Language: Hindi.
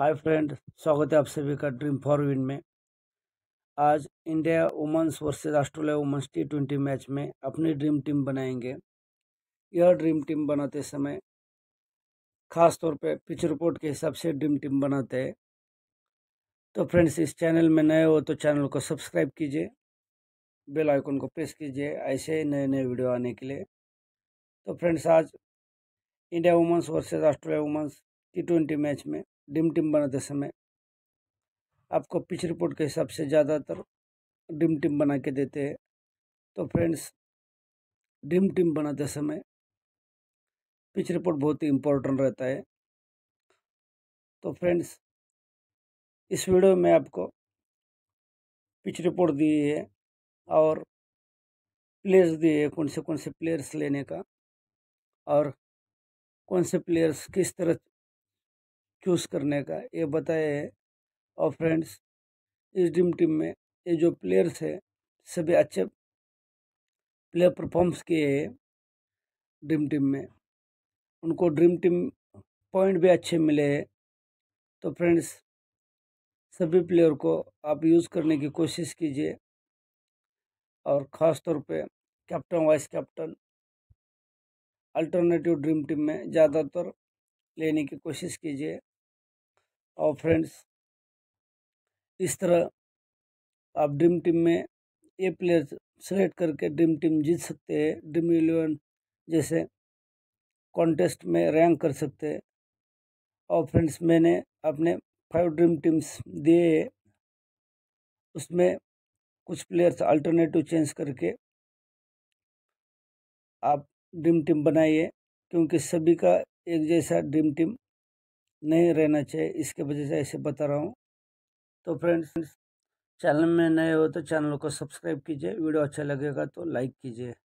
हाय फ्रेंड स्वागत है आप सभी का ड्रीम फॉर विन में आज India women's versus Australia women's T twenty match में अपनी ड्रीम टीम बनाएंगे यह ड्रीम टीम बनाते समय खास तौर पे पिच रिपोर्ट के हिसाब से ड्रीम टीम बनाते हैं तो फ्रेंड्स इस चैनल में नए हो तो चैनल को सब्सक्राइब कीजिए बेल आइकन को प्रेस कीजिए ऐसे ही नए नए वीडियो आने के लिए तो फ्रेंड्स आज India women's versus Australia women's T twenty match में डिम टिम बनाते समय आपको पिच रिपोर्ट के हिसाब से ज़्यादातर डिम टिम बना के देते हैं तो फ्रेंड्स डिम टिम बनाते समय पिच रिपोर्ट बहुत ही इम्पोर्टेंट रहता है तो फ्रेंड्स इस वीडियो में आपको पिच रिपोर्ट दी है और प्लेयर्स दिए है कौन से कौन से प्लेयर्स लेने का और कौन से प्लेयर्स किस तरह चूज़ करने का ये बताया है और फ्रेंड्स इस ड्रीम टीम में ये जो प्लेयर्स है सभी अच्छे प्लेयर परफॉर्म्स किए हैं ड्रीम टीम में उनको ड्रीम टीम पॉइंट भी अच्छे मिले हैं तो फ्रेंड्स सभी प्लेयर को आप यूज़ करने की कोशिश कीजिए और ख़ास तौर पे captain vice captain alternative dream team में ज़्यादातर लेने की कोशिश कीजिए और फ्रेंड्स इस तरह आप ड्रीम टीम में ये प्लेयर सेलेक्ट करके ड्रीम टीम जीत सकते हैं ड्रीम इलेवन जैसे कॉन्टेस्ट में रैंक कर सकते हैं और फ्रेंड्स मैंने अपने फाइव ड्रीम टीम्स दिए उसमें कुछ प्लेयर्स अल्टरनेटिव चेंज करके आप ड्रीम टीम बनाइए क्योंकि सभी का एक जैसा ड्रीम टीम नहीं रहना चाहिए इसके वजह से ऐसे बता रहा हूँ तो फ्रेंड्स चैनल में नए हो तो चैनल को सब्सक्राइब कीजिए वीडियो अच्छा लगेगा तो लाइक कीजिए